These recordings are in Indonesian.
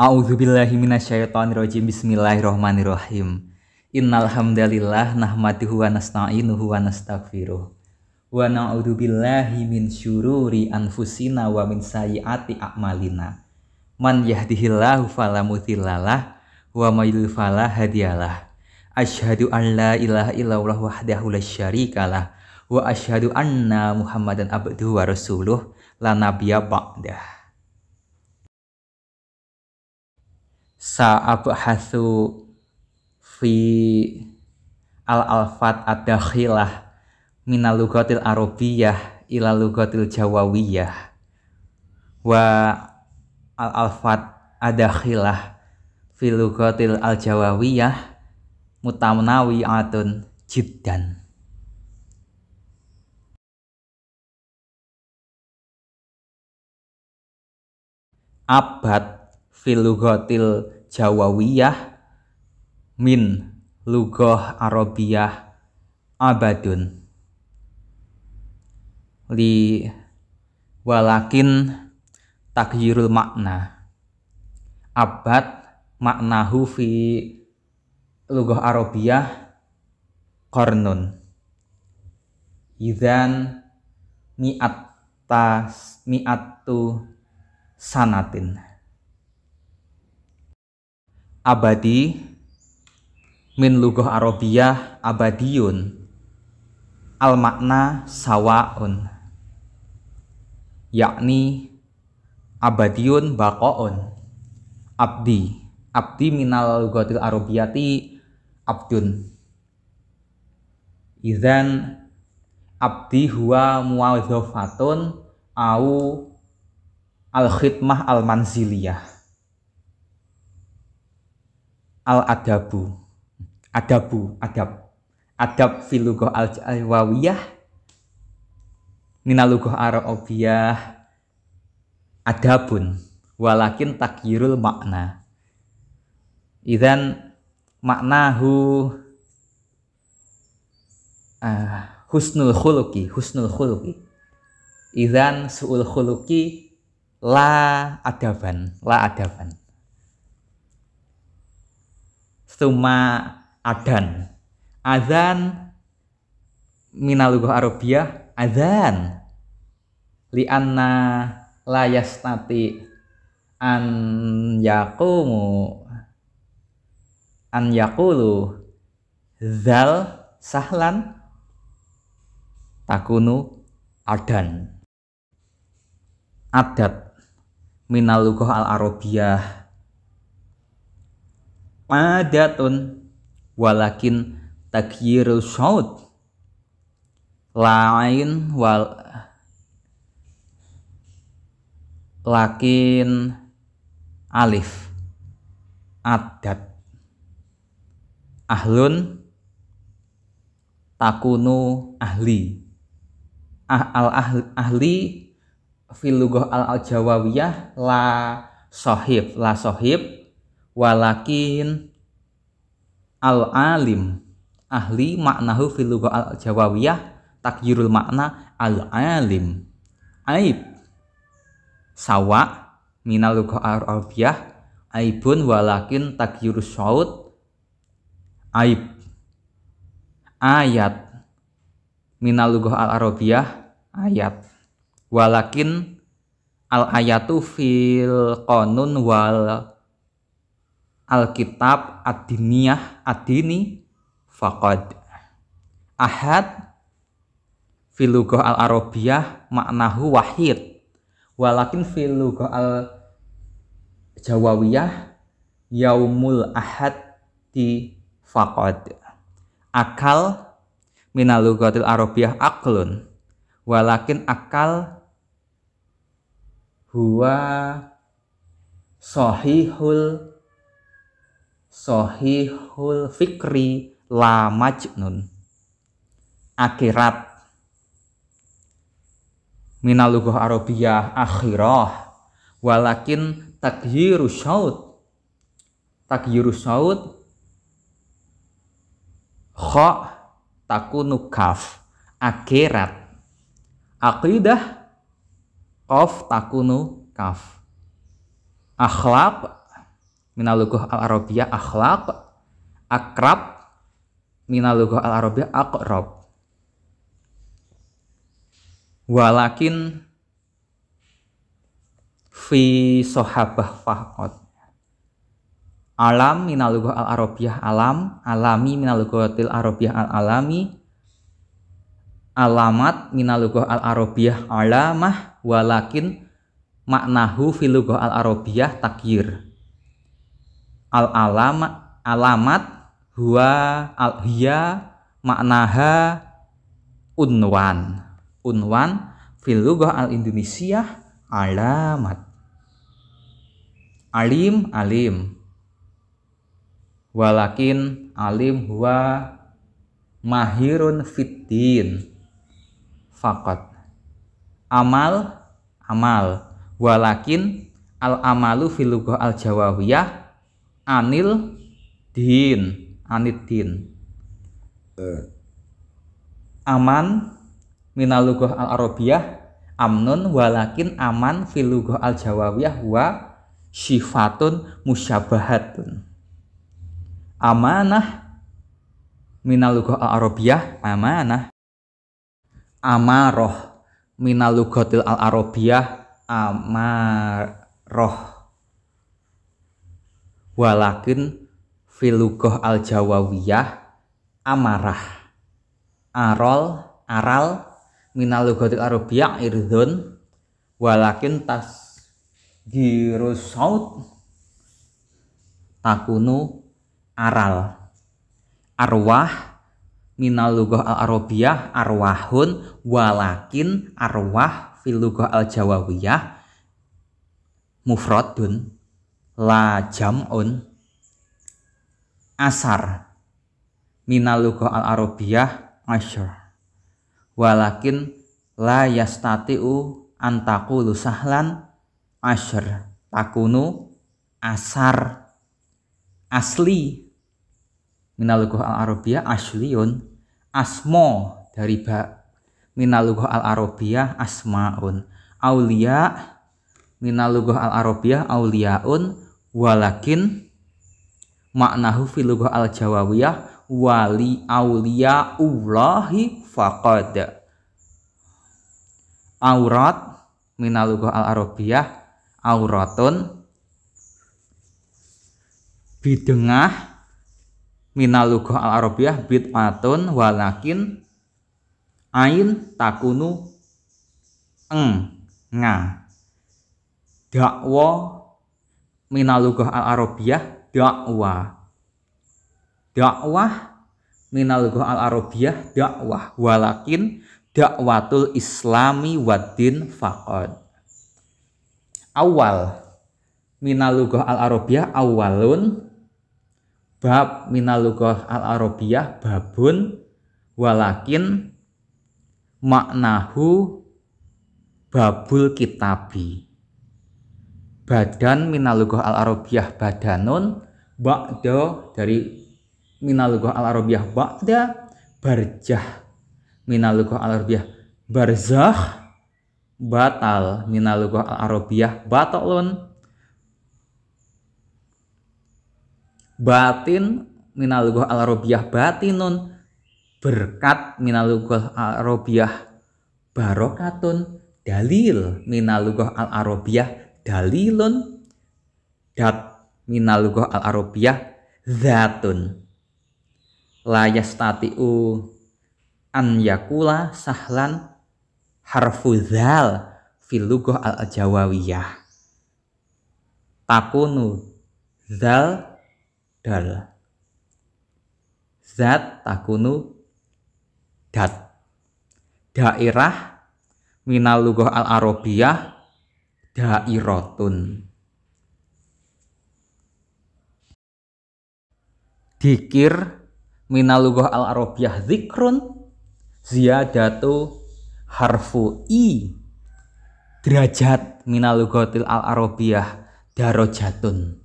A'udzubillahi minasyaitonirrajim. Bismillahirrahmanirrahim. Innal hamdalillah nahmaduhu wa nasta'inuhu wa nastaghfiruh. Wa na'udzubillahi min syururi anfusina wa min sayyiati a'malina. Man yahdihillahu fala mudhillalah wa may yudhlil fala hadiyalah. Asyhadu an la ilaha illallah wahdahu la syarikalah wa asyhadu anna Muhammadan abduhu wa rasuluh la nabiyya ba'dah. sa'abhathu fi al-alfat ad-dakhilah minal lugatil arabiyah ila lugatil jawawiyah wa al-alfat ad-dakhilah fi lugatil al-jawawiyah mutamnawi atun jiddan abad filugotil jawawiyah min lugoh arabiyah abadun li walakin takyirul makna abad maknahu fi lugoh arabiyah kornun idan mi'at tas mi'atu sanatin abadi min lugoh arabiyah abadiyun al makna sawaun yakni abadiyun bakoon abdi abdi minal lugatil arabiyati abdun izan abdi huwa muawidhofatun au al khidmah al manziliyah al adabu adabu adab adab filugoh al jawawiyah minalugoh arabiyah adabun walakin takyirul makna idan maknahu uh, husnul khuluki husnul khuluki idan suul khuluki la adaban la adaban suma adan azan Minalugoh arabiyah azan lianna layas nati an yakumu an yakulu zal sahlan takunu adan adat minalugah al arabiyah adatun walakin takyiru shaut lain wal lakin alif adat ahlun takunu ahli ah, al ahli, ahli filugoh al, al jawawiyah la sohib la sohib walakin al alim ahli maknahu filuga al jawawiyah takyirul makna al alim aib sawa minal luga al arabiyah aibun walakin takyirus saud aib ayat minal luga al arabiyah ayat walakin al ayatu fil konun wal Alkitab Ad-Diniyah Ad-Dini Faqad Ahad Filugoh al-Arabiyah maknahu wahid Walakin filugoh al-Jawawiyah Yaumul Ahad di Faqad Akal minalugatil Arabiyah aklun Walakin akal huwa sahihul Sohihul Fikri La Majnun Akhirat Minalugoh Arabiyah akhirah Walakin takhiru syaud Takhiru syaud Kho takunu kaf Akhirat Aqidah Kof takunu kaf Akhlak minalugoh al arabia akhlak akrab minalugoh al arabia akrob walakin fi sohabah fahot alam minalugoh al arabiyah alam alami til arabiyah al alami alamat minalugah al arabiyah alamah walakin maknahu filugoh al arabiyah takyir al alama alamat huwa al hiya maknaha unwan unwan fil al indonesia alamat alim alim walakin alim huwa mahirun fitin, fakot amal amal walakin al amalu fil lughah al jawawiyah Anil Din Anit din, eh. Aman minalugoh al arabiyah amnun walakin aman filugoh al jawawiyah wa sifatun musyabahatun amanah minalugoh al arabiyah amanah amaroh minalugotil al arabiyah amaroh walakin filugoh al jawawiyah amarah arol aral minal lugatil arabiyah irdun walakin tas girusaut takunu aral arwah minal lugah al arabiyah arwahun walakin arwah filugoh al jawawiyah mufradun la jam'un asar minal al arabiyah asyur walakin la yastati'u antaku lusahlan asyur takunu asar asli minal al arabiyah asliun asmo dari ba minal al arabiyah asmaun aulia minal lugah al arabiyah auliaun walakin maknahu fil lugah al jawawiyah wali aulia ulahi faqad aurat minal lugah al arabiyah auratun bidengah minal lugah al arabiyah bid'atun walakin ain takunu eng ngah dakwa minalugah al arabiyah dakwah dakwah minalugah al arabiyah dakwah walakin dakwatul islami wadin faqad awal minalugah al arabiyah awalun bab minalugah al arabiyah babun walakin maknahu babul kitabi badan minalugoh al arobiyah badanun ba'da dari minalugoh al arobiyah ba'da barjah minalugoh al arobiyah barzah batal minalugoh al arobiyah batalun batin minalugoh al arobiyah batinun berkat minalugoh al arobiyah barokatun dalil minalugoh al arobiyah dalilun dat minalugoh al arabiyah zatun layastatiu yastati'u an yakula sahlan harfu zal filugoh al jawawiyah takunu zal dal zat takunu dat daerah minalugoh al arabiyah dairatun dikir minalugoh al arabiyah zikrun ziyadatu harfu i derajat minalugotil al arabiyah darojatun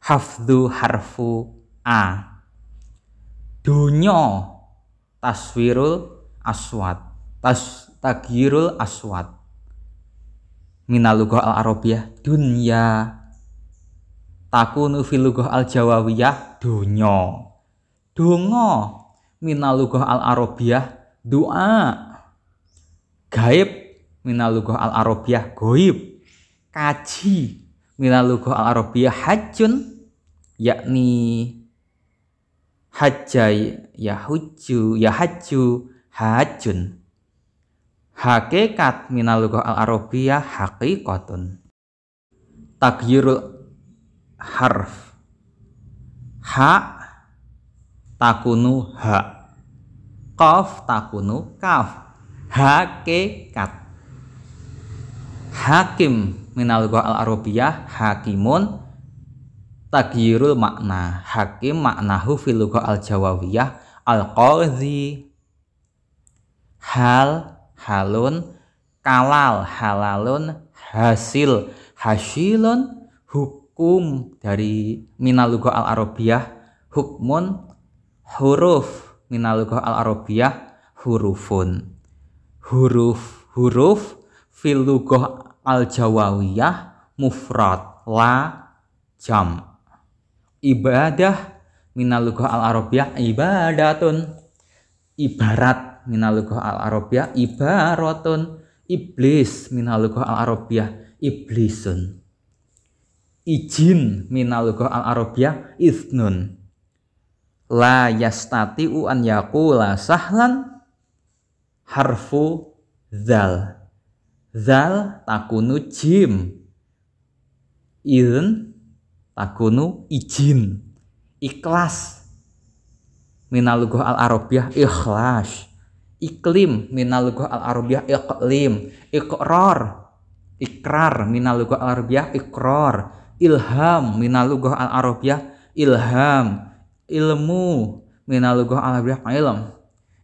hafdu harfu a dunyo taswirul aswat tas tagirul aswat minal al arabiyah dunya takunu fil al jawawiyah dunya donga minal al arabiyah doa gaib minal al arabiyah goib kaji minal al arabiyah hajun yakni hajjai ya hujju ya hajju hajun hakikat minal lughah al arabiyah hakikatun takyirul harf hak takunu hak kaf takunu kaf hakikat hakim minal lughah al arabiyah hakimun takyirul makna hakim maknahu fil lughah al jawawiyah al qadhi hal halun kalal halalun hasil hasilun hukum dari minalugo al arabiyah hukmun huruf minalugo al arabiyah hurufun huruf huruf filugo al jawawiyah mufrad la jam ibadah minalugo al arabiyah ibadatun ibarat minalugah al arabiyah ibaratun iblis minalugah al arabiyah iblisun ijin minalugah al arabiyah iznun la yastati'u an yakula sahlan harfu zal zal takunu jim izn takunu ijin ikhlas minalugoh al arabiyah ikhlas iklim minal lugah al arabiyah iklim ikrar ikrar minal lugah al arabiyah ikrar ilham minal lugah al arabiyah ilham ilmu minal lugah al arabiyah ilm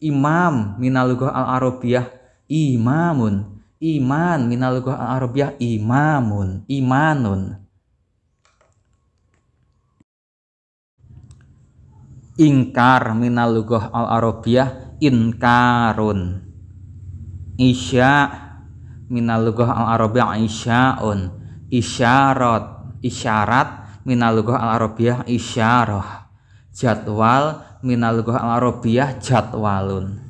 imam minal lugah al arabiyah imamun iman minal lugah al arabiyah imamun imanun ingkar minal lugah al arabiyah inkarun isya minalugoh al arabiyah isyaun isyarat isyarat minalugoh al arabiyah isyarah jadwal minalugoh al arabiyah jadwalun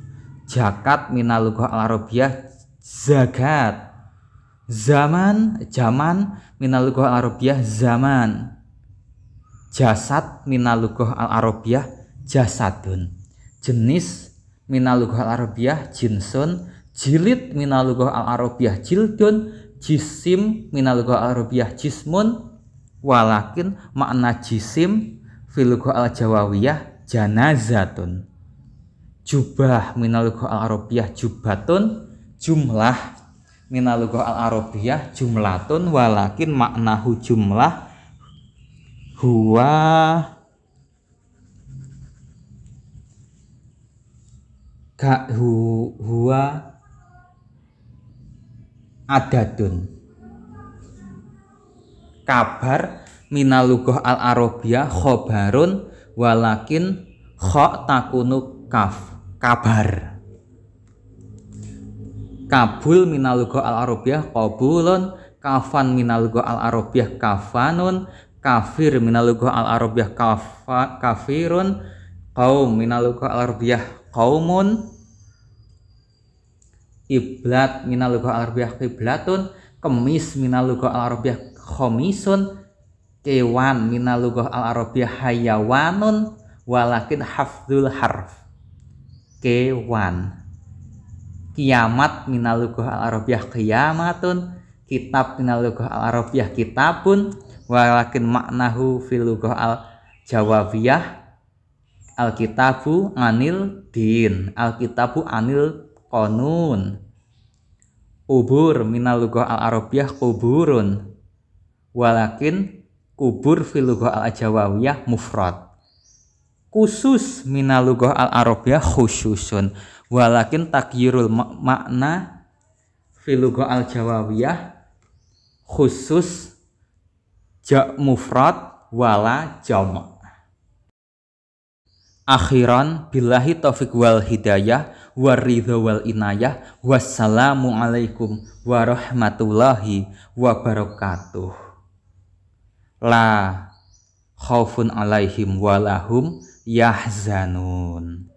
jakat minalugoh al arabiyah zakat zaman zaman minalugoh al arabiyah zaman jasad minalugoh al arabiyah jasadun jenis minalugoh al-arabiyah jinsun jilid minalugoh al-arabiyah jildun jisim minalugoh al-arabiyah jismun walakin makna jisim filugoh al-jawawiyah janazatun jubah minalugoh al-arabiyah jubatun jumlah minalugoh al-arabiyah jumlatun walakin makna jumlah huwa gak hu, huwa adadun kabar minalugoh al arobia khobarun walakin kho takunu kaf kabar kabul minalugoh al arobia kabulun kafan minalugoh al arobia kafanun kafir minalugoh al arobia kafa, kafirun kaum minalugoh al arobia kaumun kiblat minal al arabiyah kiblatun kemis minal al arabiyah khomisun kewan minal lughah al arabiyah hayawanun walakin hafzul harf kewan kiamat minal lughah al arabiyah kiamatun kitab minal lughah al arabiyah kitabun walakin maknahu fil lughah al jawabiyah alkitabu anil din alkitabu anil konun kubur minal lugah al arabiyah kuburun walakin kubur fil lugah al ajawawiyah mufrad khusus minal lugah al arabiyah khususun walakin takyirul makna fil lugah al jawawiyah khusus ja mufrad wala jamak akhiran billahi taufik wal hidayah waridho wal inayah wassalamu alaikum warahmatullahi wabarakatuh la khaufun alaihim walahum yahzanun